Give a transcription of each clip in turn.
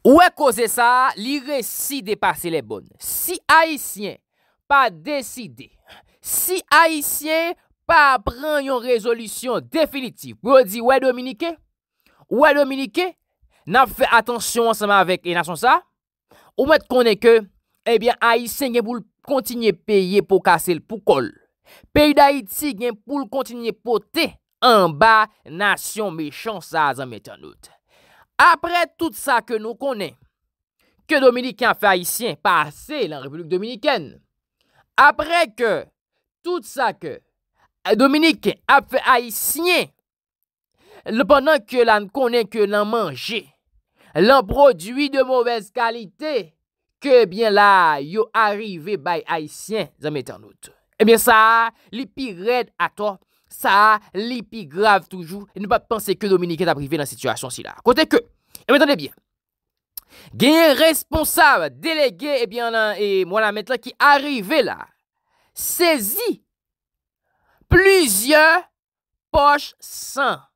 Ou e koze sa, li resi de pase le bon. Si Haitien pa deside, si Haitien pa pran yon rezolusyon definitif, pou yo di ou e dominike, ou e dominike, nan fe atensyon ansama vek e nasyon sa, ou met konen ke, ebyen Haitien gen pou l kontinye peye pou kase l pou kol. Peye da Haiti gen pou l kontinye pote an ba nasyon me chansazan metanouta. apre tout sa ke nou konen, ke Dominik a fe Haitien, pa se lan Republik Dominikene, apre ke tout sa ke Dominik a fe Haitien, leponan ke lan konen ke lan manje, lan prodwi de mouvez kalite, kebyen la yo arive bay Haitien, zanmete anout. Ebyen eh sa, li pi red atot, Sa lipi grav toujou. E nou pa panse ke Dominique et aprive la situasyon si la. Kote ke. E mwen tan debyen. Genye responsable, delege, ebyen eh lan, e mwen la met la ki arive la. Sezi. Plüzyon poche san.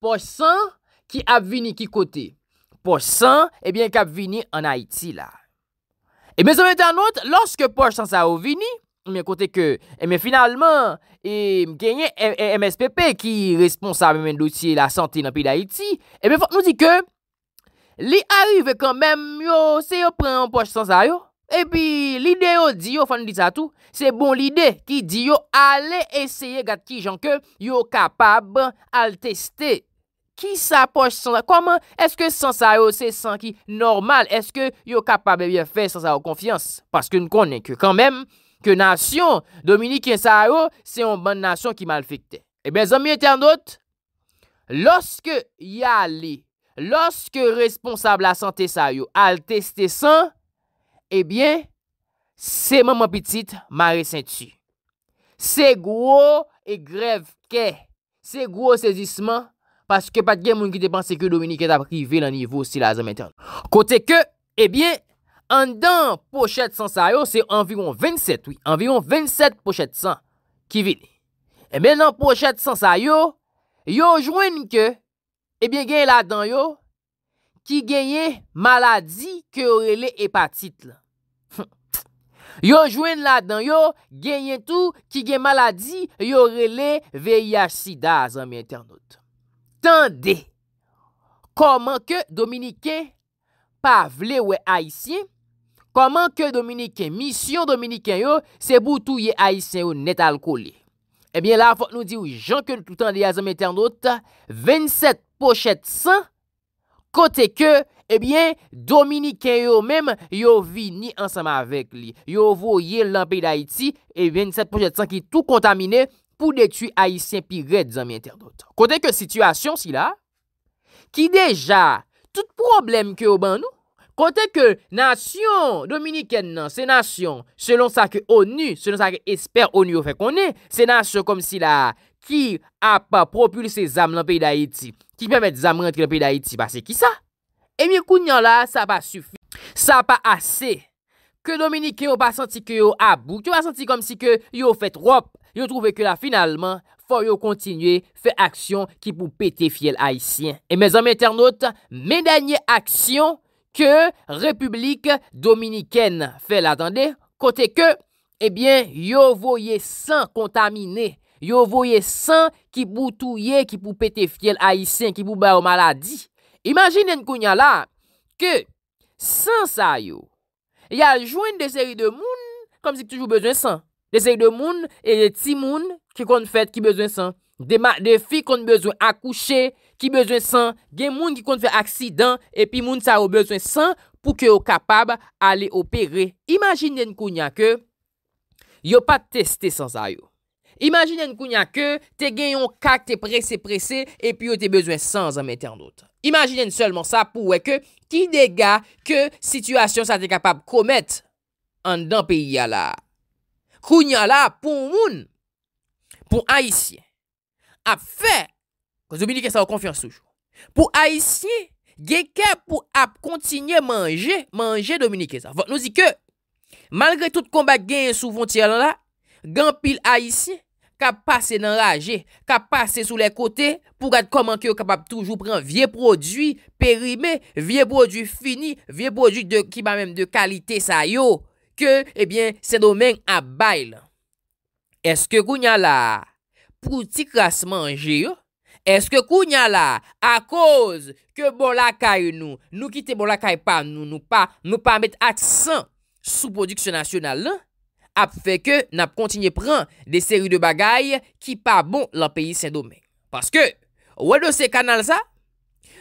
Poche san ki ap vini ki kote. Poche san, ebyen, eh ki ap vini an Haiti la. E mwen tan debyen, lorsque poche san sa ap vini... Mwen kote ke, eme eh, finalman, genye eh, MSPP eh, ki responsabe men douti la sante nan pi la iti, eme fote nou di ke, li arive kanmem yo se yo pren an poche sans a yo, epi lide yo di yo, fane di sa tou, se bon lide ki di yo ale eseye gat ki janke yo kapab al teste ki sa poche sans a yo. Koman eske sans a yo se san ki normal, eske yo kapab e bien fe sans a yo konfians, paske nou konen ke kanmem. nasyon, Dominik yon sa yo, se yon ban nasyon ki mal fikte. E eh ben zanm yon ternot, loske yale, loske responsable la sante sa yo, al testesan, e eh ben, se maman pitit mare senti. Se gwo e grev ke, se gwo sezisman, paske pat gen moun ki te panse ke Dominik et aprive lan nivou si la zanm ternot. Kote ke, e eh ben, An dan pochet san sa yo, se environ 27, oui, environ 27 pochet san ki vile. E men nan pochet san sa yo, yo jwen ke, e bie gen la dan yo, ki genye maladi ke orele hepatite la. Yo jwen la dan yo, genye tou ki gen maladi, yo orele VIH-SIDA, zan mi internet. Tande, koman ke Dominike pa vile we aisyen? koman ke Dominiken, misyon Dominiken yo, se boutou ye Aisyen yo net alko li. Ebyen la, fote nou di ou, jankou toutan li a zanm internot, 27 pochet san, kote ke, ebyen, Dominiken yo menm, yo vini ansanm avek li. Yo voye lampi da Iti, e 27 pochet san ki tout kontamine, pou detuye Aisyen pi red zanm internot. Kote ke sityasyon si la, ki deja, tout problem ki yo ban nou, Kontè ke nasyon dominiken nan, se nasyon, selon sa ke ONU, selon sa ke espèr ONU yo fè konè, se nasyon kom si la, ki a pa propulse zame nan peyi da Haiti, ki pèmè zame rentre nan peyi da Haiti, ba se ki sa? E mye kounyan la, sa pa sufi, sa pa asè, ke dominiken yo pa santi ke yo abou, yo pa santi kom si ke yo fè trop, yo trouvè ke la finalman, fò yo kontinyè fè aksyon ki pou pète fiel haïsyen. E mè zanmè ternote, mè danyè aksyon, ke republik dominiken fel atande, kote ke, ebyen, yo voye san kontamine, yo voye san ki pou touye, ki pou pete fiel aisyen, ki pou bayo maladi. Imagine en kounya la, ke san sa yo, ya jwen de seri de moun, kom si ki toujou bezwen san, de seri de moun, e de ti moun, ki kon fèt ki bezwen san. De fi konn bezwen akouche, ki bezwen san, gen moun ki konn fe aksidan, epi moun sa ou bezwen san pou ke ou kapab ale opere. Imagine den kounya ke, yo pa teste san sa yo. Imagine den kounya ke, te gen yon kak te prese prese, epi yo te bezwen san zanmete an dote. Imagine den selman sa pou weke ki dega ke situasyon sa te kapab komet an den peyi ya la. Kounya la pou moun, pou aisyen. ap fè, konz Dominike sa ou konfyan souj. Pou a isi, gen ke pou ap kontinye manje, manje Dominike sa. Vot nou zi ke, malgre tout konba gen sou von tiran la, gen pil a isi, ka pase nan la aje, ka pase sou le kote, pou gade konman ki ou kapap toujou pren vie prodwi perime, vie prodwi fini, vie prodwi ki ba menm de kalite sa yo, ke, ebyen, eh se domen ap bay lan. Eske kounyan la, Proutik la se manje yo? Eske kou nyan la? A koz ke bon lakay nou? Nou kite bon lakay pa nou? Nou pa met aksan sou prodiksyon nasyonal la? A feke nap kontinye pran de seri de bagay ki pa bon la peyi se domen. Paske, wè do se kanal sa?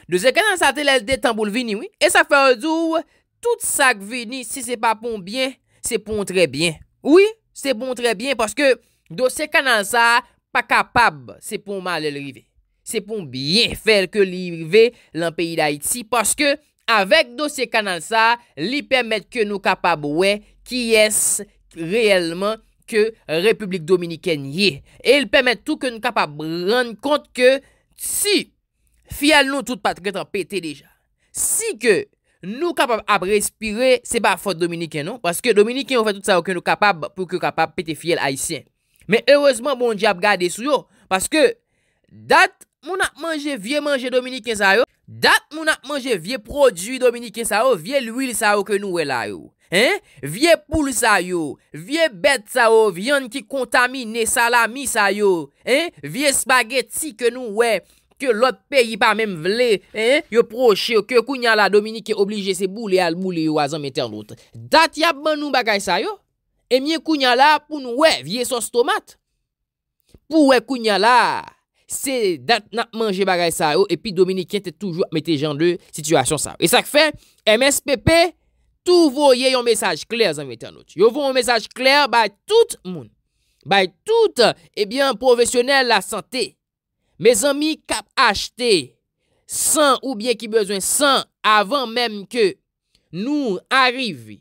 Do se kanal sa, te lèl de tamboul vini, oui? E sa fe odou, tout sak vini, si se pa pon bien, se pon tre bien. Oui, se pon tre bien, paske do se kanal sa, pa kapab, se pou mal el rive. Se pou bien fel ke li rive lan peyi da iti, paske avek dosye kanal sa, li pemet ke nou kapab we, ki yes, reyelman, ke Republik Dominiken ye. E li pemet tou ke nou kapab rande kont ke, si fiyal nou tout patre tan pete deja, si ke nou kapab ap respire, se pa fote Dominiken, non? paske Dominiken ou fè tout sa ou ke nou kapab pou ke kapab pete fiyal haitien. Men heurezman bon di ap gade sou yo, paske dat moun ap manje vie manje Dominikin sa yo, dat moun ap manje vie prodjui Dominikin sa yo, vie lwil sa yo ke nou wè la yo, vie poule sa yo, vie bet sa yo, vie yon ki kontamine salami sa yo, vie spageti ke nou wè, ke lot peyi pa menm vle, yo proche yo, ke kou nyan la Dominikin oblige se boule al moule yo azan meten lout. Dat yap man bon nou bagay sa yo, E miye kounya la pou nou we, vie son stomat. Pou we kounya la, se dat nan manje bagay sa yo, epi Dominikien te toujou mette jan de situasyon sa. E sak fe, MSPP tou voye yon mesaj kler zanmite anot. Yon voye yon mesaj kler bay tout moun. Bay tout, ebyen, profesyonel la sante. Me zanmi kap achte san ou byen ki bezwen, san avan menm ke nou arrivi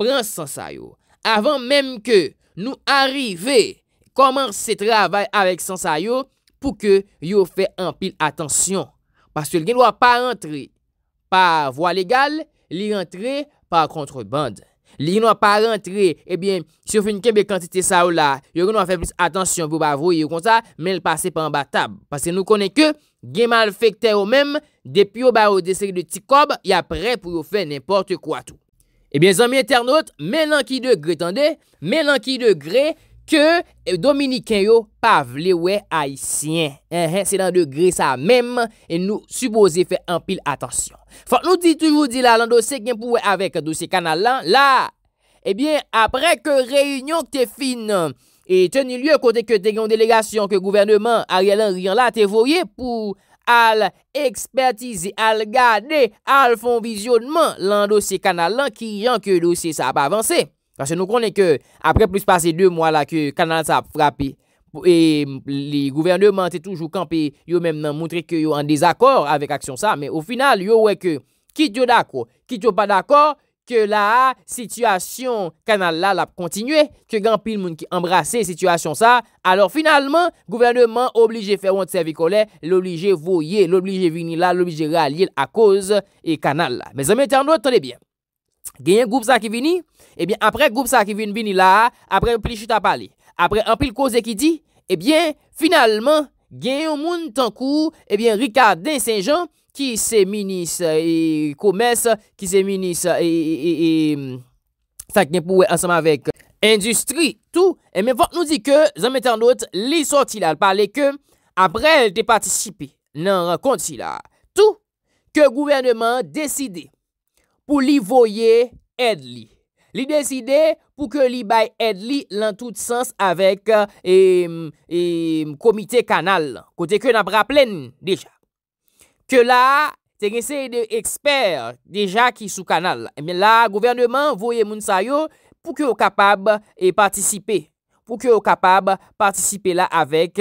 pransan sa yo. Avan menm ke nou arrive, koman se travay avèk sansa yo pou ke yo fè empil atensyon. Paske l gen wap pa rentre pa vwa legal, li rentre pa kontreband. Li yon wap pa rentre, ebyen, se yon fè yon kembe kantite sa ou la, yon wap fè plus atensyon pou bavou yon konta, men l pase pan ba tab. Paske nou konen ke, gen mal fèk te ou menm, depi ou bavou de seri de ti kob, ya pre pou yo fè nèmporte kwa tou. Ebyen zami internaut, men lanki de gre, tende, men lanki de gre ke eh, dominikeyo pa vlewe aisyen. Eh, eh, se nan de gre sa menm, e nou suboze fe empil atansyon. Fa nou di toujou di la lan dosye genpouwe avek dosye kanal lan, la, ebyen apre ke reynyon te fin, e teni lye kote ke tenyon delegasyon, ke gouvernement, aye lan riyan la, te foye pou... al ekspertize, al gade, al fon vizyonman lan dosye kanal lan ki yon ke dosye sa pa avanse. Kase nou konen ke apre plus pase 2 mwa la ke kanal sa frape e li gouvernement se toujou kanpe yo menm nan mountre ke yo an dezakor avek aksyon sa. Me ou final yo weke kit yo dakor, kit yo pa dakor, ke la situasyon kanal la la p kontinue, ke gen pil moun ki embrase situasyon sa, alor finalman, gouvernement oblije fe wante servikole, l'oblije voye, l'oblije vinila, l'oblije realye a koz, e kanal la. Me zanmete an do, ton e bien, gen gen goup sa ki vinil, e eh bien apre goup sa ki vinil la, apre pli chuta pale, apre an pil koze ki di, e bien, finalman, Gen yon moun tankou, ebyen, Ricardin Saint-Jean, ki se minis e koumès, ki se minis e, e, e, e, e, sa kwen pou e ansama vek. Industri, tou, e men vòt nou di ke, zanmè tan not, li sorti la, al pale ke, apre el te patisipi, nan rakonti la, tou, ke gouvernement deside pou li voye, ed li. Li deside pou ke li bay ed li lan tout sens avèk eh, eh, komite kanal. Kote ke nan bra plèn deja. Ke la, te gen se de eksper deja ki sou kanal. La govèndeman voye moun sayo pou ke ou kapab e eh, patisipe. Pou ke ou kapab patisipe la avèk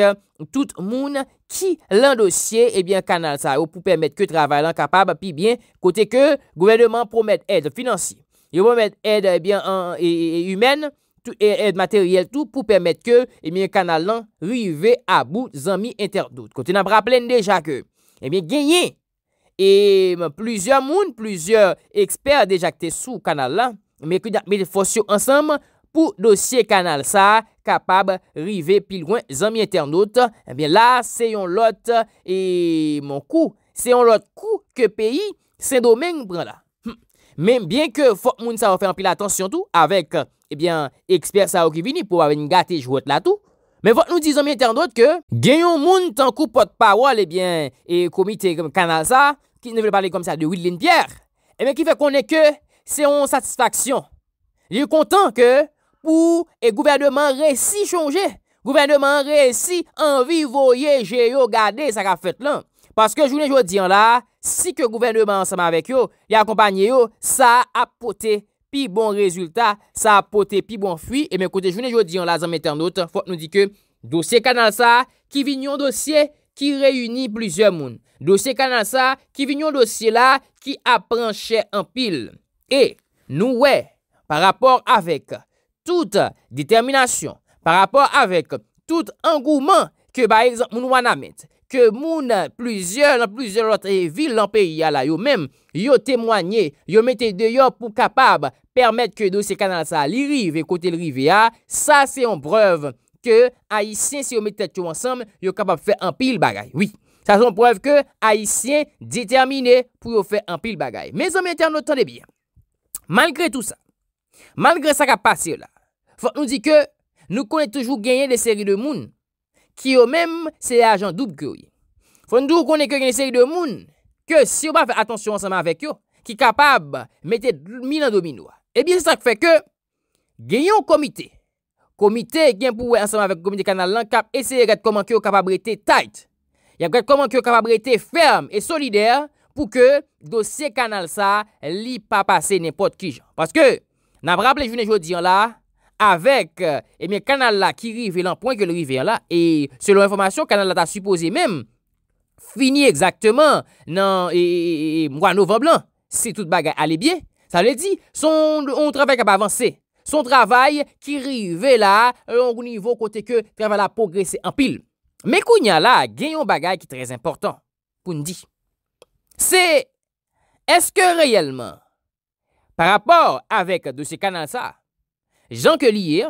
tout moun ki lan dosye kanal sayo pou pèmèt ke travèl an kapab. Pi bien, kote ke govèndeman promet ed financiye. yo mwen mwen ed e bien e yumen, ed eh, eh, eh, materyel tou pou pwemet ke, e bin kanal lan, rive a bou zami interdout. Kote nan bra plen deja ke, e bin genye, e mwen plizye moun, plizye eksper deja ke te sou kanal lan, me kwenan mwen fosyo ansam, pou dosye kanal sa, kapab rive pil gwen zami interdout, e bin la se yon lot, e mwen kou, se yon lot kou ke peyi, se domen pren la. Mem byen ke fok moun sa wap fè anpil atans yon tou, avèk, ebyen, eh eksper sa wak vini pou avèn gati jwot la tou, men vòt nou dizon myen tè an dòt ke, genyon moun tankou pot pawal, ebyen, eh e komite kanaza, ki ne vèl pale kom sa de Wilin Pierre, ebyen eh ki fè konè ke se yon satisfaksyon. Yon kontan ke pou e gouvernman resi chonje, gouvernman resi anvi voye geyo gade sa ka fèt lan. Paske jounen jwot diyan la, Si ke gouverneur ba ansama vek yo, ya kompanye yo, sa apote pi bon rezultat, sa apote pi bon fwi. E men kote jounen jodi an la zanmete an not, fote nou di ke dosye kanal sa ki vinyon dosye ki reyuni plizye moun. Dosye kanal sa ki vinyon dosye la ki aprenche an pil. E nou we par rapor avek tout determinasyon, par rapor avek tout an gouman ke bayez moun wana mette. ke moun plizye, nan plizye lote vil lan peyi ya la, yo menm, yo temwanye, yo mette deyo pou kapab permèt ke dosye kanal sa li rive, kote li rive ya, ah, sa se yon preuve ke Haitien se yo mette tè tou ansam, yo kapab fè an pil bagay, sa se yon preuve ke Haitien ditermine pou yo fè an pil bagay. Me zon mette an notan de biyan, malgre tout sa, malgre sa kapas yon la, fòk nou di ke nou konè toujou genye de seri de moun, Ki yo menm se ajan dup kyo ye. Fondou konen kyo gen eseri de moun, ke si yo pa fe atonsyon ansaman vek yo, ki kapab mette milan domino. Ebi se sa k fe ke, genyon komite, komite gen pou we ansaman vek komite kanal lankap, esere gwen komankyo kapabrete tight. Yon gwen komankyo kapabrete ferme e solider, pou ke dosye kanal sa li pa pase nepot ki jan. Paske nan praple jounen jodi an la, avek kanal eh la ki rive lan poin ke li rive la, e selon informasyon, kanal la ta supose mem, fini ekzakteman nan eh, eh, mwa novemblan, se tout bagay alebyen, sa le di, son travay ka pa avanse, son travay ki rive la, euh, longu nivou kote ke, treman la progrese anpil. Me koun ya la genyon bagay ki trez important, koun di, se eske reyelman, par apor avek de se kanal sa, jan ke liye,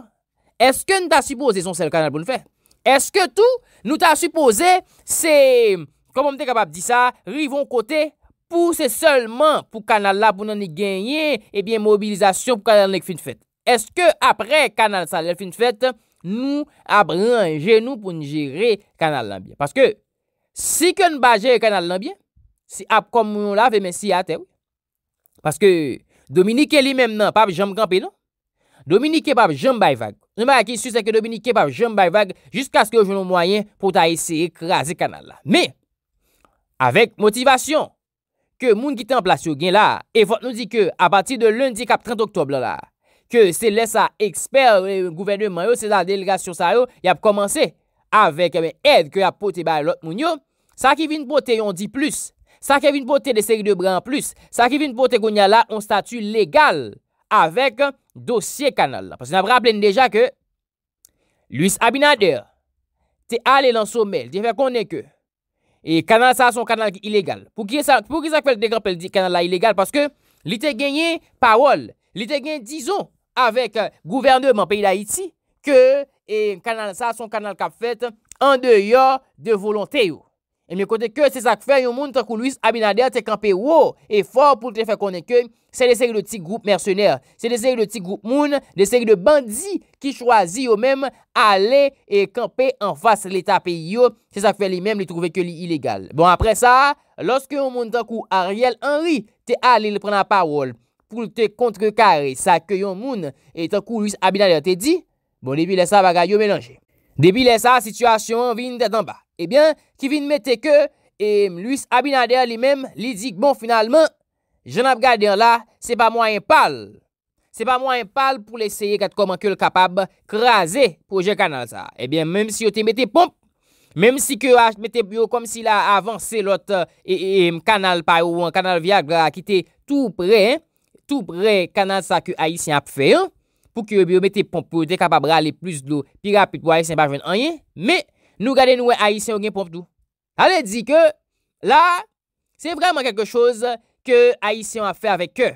eske nou ta suppose son sel kanal pou nou fe? Eske tou nou ta suppose se, komon te kapab di sa, rivon kote, pou se solman pou kanal la pou nan ni genye, ebyen eh mobilizasyon pou kanal la fin fete? Eske apre kanal sa lè fin fete, nou abranje nou pou ni jere kanal la biye? Paske, si ke nou baje kanal la biye, ap komon la vemen si ate ou? Paske, Dominique Kelly mem nan, pap Jean-Marie Campé nan, Dominike pa jenm bay vage. Jenm bay vage ki sou seke Dominike pa jenm bay vage jiska seke joun nou mwayen pou ta ese ekraze kanal la. Me, avek motivasyon ke moun ki ten plasyon gen la e fote nou di ke a pati de lundi kap 30 oktob la la ke se lese a eksper gouverne man yo se la delegasyon sa yo yap komanse avek ewe ed ke yap pote bay lot moun yo sa ki vin pote yon di plus sa ki vin pote de seri de bran plus sa ki vin pote koun ya la yon statu legal avèk dosye kanal la. Pasè nan prè ap lène deja ke Louis Abinader te ale lan soumel, te fè konè ke e kanal sa son kanal ilégal. Pou ki sa kwen dekrapel di kanal la ilégal? Pasè ke li te genye pawol, li te genye dizon avèk gouvernement peyi la iti ke e kanal sa son kanal kap fèt an deyò de volontè yo. E mwen kote ke se sak fe yon moun tan kou Louis Abinader te kampe yo e for pou te fe konen ke se de seri de ti group mersenèr, se de seri de ti group moun, de seri de bandi ki chwazi yo mèm ale e kampe an fas le tape yo, se sak fe li mèm li trouve ke li ilegal. Bon apre sa, loske yon moun tan kou Ariel Henry te ale le prena parol pou te kontre kare sa ke yon moun etan kou Louis Abinader te di, bon debi lesa bagay yo menanje. Debi lesa, situasyon vin de dan ba. Ebyen, kivin mette ke e luis abinader li men, li dik, bon finalman, jen ap gade an la, se pa mwen pal. Se pa mwen pal pou leseye kat koman ke l kapab kraze proje kanal sa. Ebyen, menm si yo te mette pomp, menm si ke yo mette bio kom si la avanse lot e, e, kanal par ouan, kanal viag la, ki te tou pre, tou pre kanal sa ke ayisyen ap feyo, pou ki yo biyo mette pomp, pou yo te kapab rale plus lo, pi rapit pou ayisyen pa jwen anyen, me... Nou gade nou e Aisyen gen pomptou. A le di ke, la, se vreman kek kechose ke Aisyen a fe avèk ke.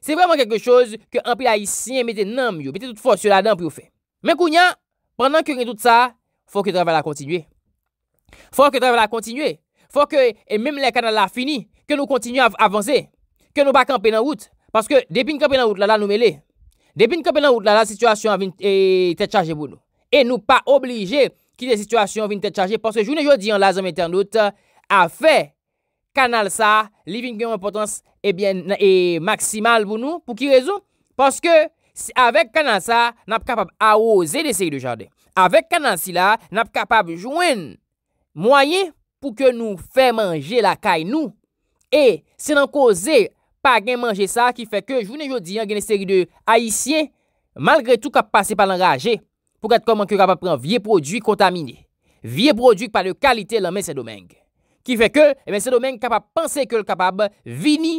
Se vreman kek kechose ke anpil Aisyen mette nanm yo, mette tout fòs yo la danp yo fe. Men kou nyan, pandan ke gen tout sa, fò kè drevel a kontinye. Fò kè drevel a kontinye. Fò kè, e mèm lè kanal la fini, ke nou kontinye avansè. Ke nou pa kampè nan wout. Paske, depi nou kampè nan wout la, la nou mele. Depi nou kampè nan wout la, la situasyon a vint ete chajeboun. ki de situasyon vin te chaje, poske joun e jodi an la zom eten dout, a fe kanal sa, li vin gen yon epotans eh e maksimal pou nou, pou ki rezon, poske avek kanal sa, nap kapab a oze de seri de jande, avek kanal sila, nap kapab joun mwaye, pou ke nou fe manje la kay nou, e se nan koze pa gen manje sa, ki fe ke joun e jodi an gen de seri de aisyen, malgre tou kap pase palan raje, pou gade koman ke kapap pran vie prodwi kontamine. Vie prodwi pa de kalite la Mese Domingue. Ki fe ke, eh Mese Domingue kapap panse ke l kapap vini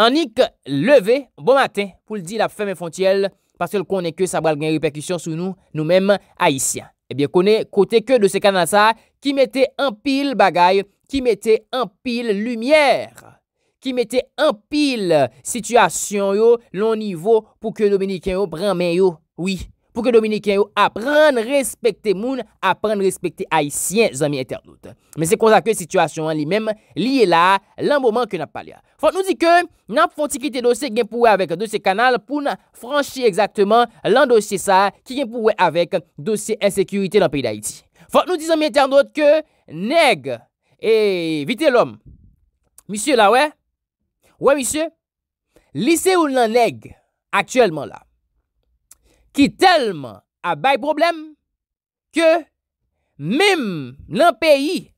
anik leve bon maten pou l di la feme fontiel paske l konen ke sa bral gen reperkusyon sou nou, nou menm Haitien. Ebyen eh konen kote ke de se kanan sa ki mette anpil bagay, ki mette anpil lumièr, ki mette anpil situasyon yo, lon nivou pou ke Dominiken yo pran men yo. Oui. pou ke Dominika yo apren respekte moun, apren respekte a y siyen zami internet. Men se konzakwe situasyon an li men, li e la lan mouman ke nap palya. Fon nou di ke, nan pou fon tikite dosye genpouwe avek dosye kanal, pou nan franshi ekzakteman lan dosye sa, ki genpouwe avek dosye ensekurite nan peyi da iti. Fon nou di zami internet ke, neg, e vite lom, misye la we, we misye, lise ou nan neg, aktyelman la, Ki telman abay problem ke mem nan peyi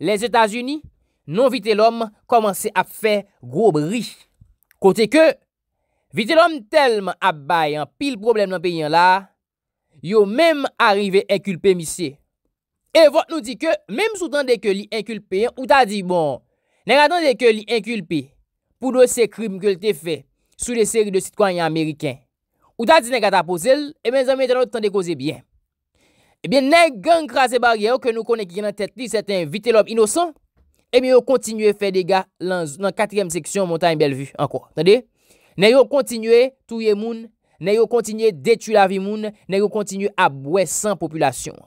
les Etats-Unis non vite l'om komanse a fe grob ri. Kote ke vite l'om telman abay an pil problem nan peyi an la, yo mem arive enkulpe misye. E vot nou di ke mem sou tan deke li enkulpe an ou ta di bon, ne gatan deke li enkulpe pou nou se krim ke lte fe sou le seri de sitkwanyan Ameriken. Ou ta di nega ta pose el, e ben zan mwen tenot tande kose bien. E ben neg gang krasi barye yo ke nou konen ki genan tet li, seten vite lop inosan, e ben yo kontinye fe dega nan 4e seksyon Montagne Bellevue, anko. Tande, neg yo kontinye touye moun, neg yo kontinye detu la vi moun, neg yo kontinye abwe san populyasyon.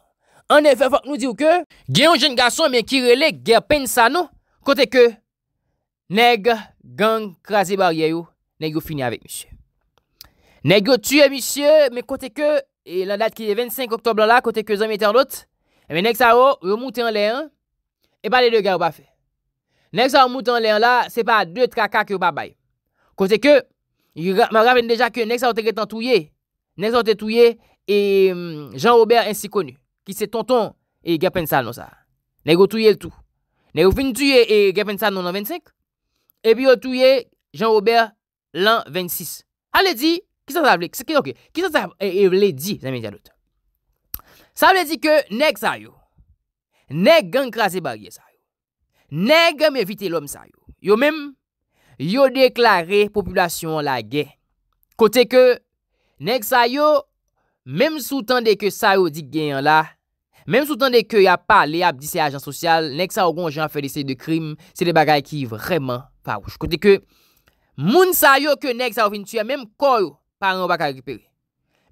An e fe fok nou di ou ke, gen yon jen gason men kirele gen pen sa nou, kote ke neg gang krasi barye yo, neg yo fini avek misye. Nèk yo tuye misye, mè kote ke, e lan dat ki 25 oktob lan la, kote ke zanmite an lot, e mè nèk sa yo, yo mouten lè an, e pa lè lè gè ou pa fè. Nèk sa yo mouten lè an la, se pa 2-3-4 ki ou pa bay. Kote ke, mè ravejn deja ke, nèk sa yo te gè tan touye, nèk sa yo te touye, e Jean Robert ainsi konu, ki se tonton, e gèpensan nou sa. Nèk yo touye l'tou. Nèk yo fin touye, e gèpensan nou nan 25, e pi yo touye Jean Robert lan 26. A lè di, Kisa sa vle? Kisa sa vle? E vle di, zanmen di adot. Sa vle di ke, nek sa yo. Nek gen krasi bagye sa yo. Nek gen mevite lom sa yo. Yo men, yo deklare populasyon la gen. Kote ke, nek sa yo, menm soutan de ke sa yo di gen yon la, menm soutan de ke ya pa le ap di se ajan sosyal, nek sa yo gonjen a fele se de krim, se de bagay ki vreman pa wouj. Kote ke, moun sa yo ke nek sa yo fin tuye, menm kor yo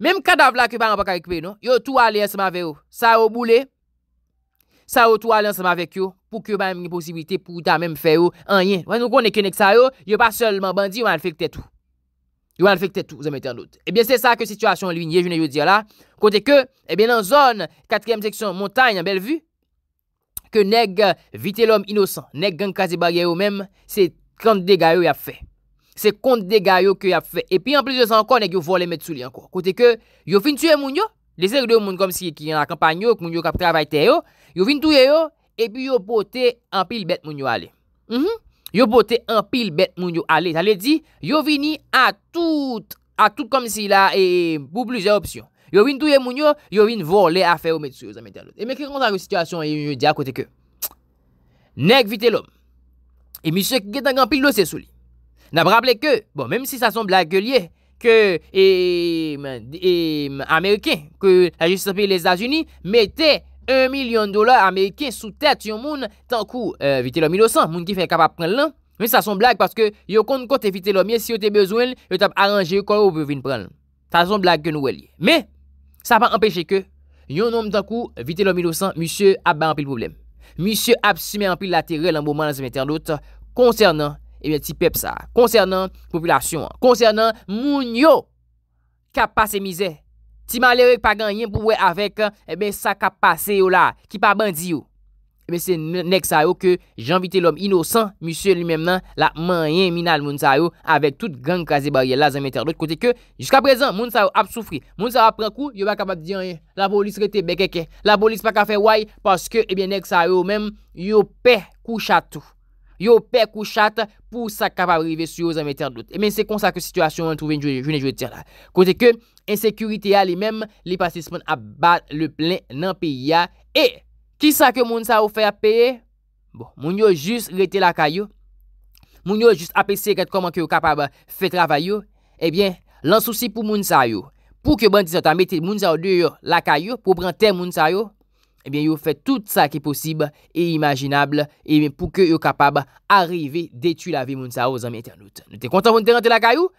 Mèm kada vla ki par an pa ka ekperi, yo tou alè ansema ve yo, sa yo boule, sa yo tou alè ansema ve yo pou ki yo pa mèm nye posibilite pou ta mèm fe yo anye. Wan nou konè kè nèk sa yo, yo pa sèlman bandi yo an fèk tè tou, yo an fèk tè tou, zèmè tè an lout. Ebyen sè sa ke situasyon li, nye jounè yo diya la, kontè ke, ebyen nan zon, 4èm seksyon, montagne, an bel vu, ke nèk vite lòm inosan, nèk gen kazi bagè yo mèm, se 30 degay yo ya fèk. Se kont degay yo ke yap fe. E pi en pleje san kon ek yo vole met sou li anko. Kote ke yo fin tue moun yo. Lesen kde moun kom si ki yon akampanyo. K moun yo kap trabayte yo. Yo fin tue yo. E pi yo bote an pil bet moun yo ale. Mhm. Yo bote an pil bet moun yo ale. Sa le di. Yo vini a tout. A tout kom si la. E pou pluje opsyon. Yo fin tue moun yo. Yo vin vole afe yo met sou yo. E me kikon sa kwen situasyon. E yo di akote ke. Nek vite lom. E mi seke gen an pil lo se sou li. N ap rappele ke, bon, menm si sa son blague ke liye, ke e, e, Ameriken, ke la justifiye le Zazuni, mette 1 milyon dolar Ameriken sou tete yon moun tankou vitelo 1900, moun ki fè kapap pren lè, men sa son blague paske yo kont kote vitelo miye si yo te bezwen, yo tap aranje kon ou vè vin pren lè. Sa son blague ke nou wè liye. Men, sa pa empèche ke yon moun tankou vitelo 1900, monsye ap bè anpil poublem. Monsye ap sumè anpil la terrel anbouman la zemeter lout koncernan Ebyen eh ti pep sa, konsernan populasyon, konsernan moun yo kap pase mizè. Ti malè wèk pa ganyen pou wè avèk, ebyen eh sa kap pase yo la, ki pa bandi yo. Ebyen eh se nek sa yo ke janvite l'om inosan, misye li mèm nan, la manyen minal moun sa yo, avèk tout gang kaze barye la zanmèter. Dòt kote ke, jiska prezen, moun sa yo ap soufri. Moun sa yo ap pran kou, yo ba kapak diyan ye, la bolis rete bekeke, la bolis pa ka fe wèy, paske ebyen nek sa yo mèm, yo pe koucha tou. yo pek ou chate pou sa kapab rive su yo zanmete an dout. Emen se konsa ke situasyon an trouven jounen jounen tir la. Kote ke, ensekurite ya li mem, li pasisman abad le plen nan pi ya. E, ki sa ke moun sa ou fe ap pe? Bon, moun yo jist rete lakay yo. Moun yo jist apese ket koman ki yo kapab fe travay yo. Ebyen, lansousi pou moun sa yo. Pou ke bantizat amete moun sa ou deyo lakay yo pou pran ten moun sa yo. Ebyen yo fè tout sa ki posib E imajinabl Ebyen pou ke yo kapab Arrive detu la vi moun sa o zanme internout Nou te kontan moun te rente la kayou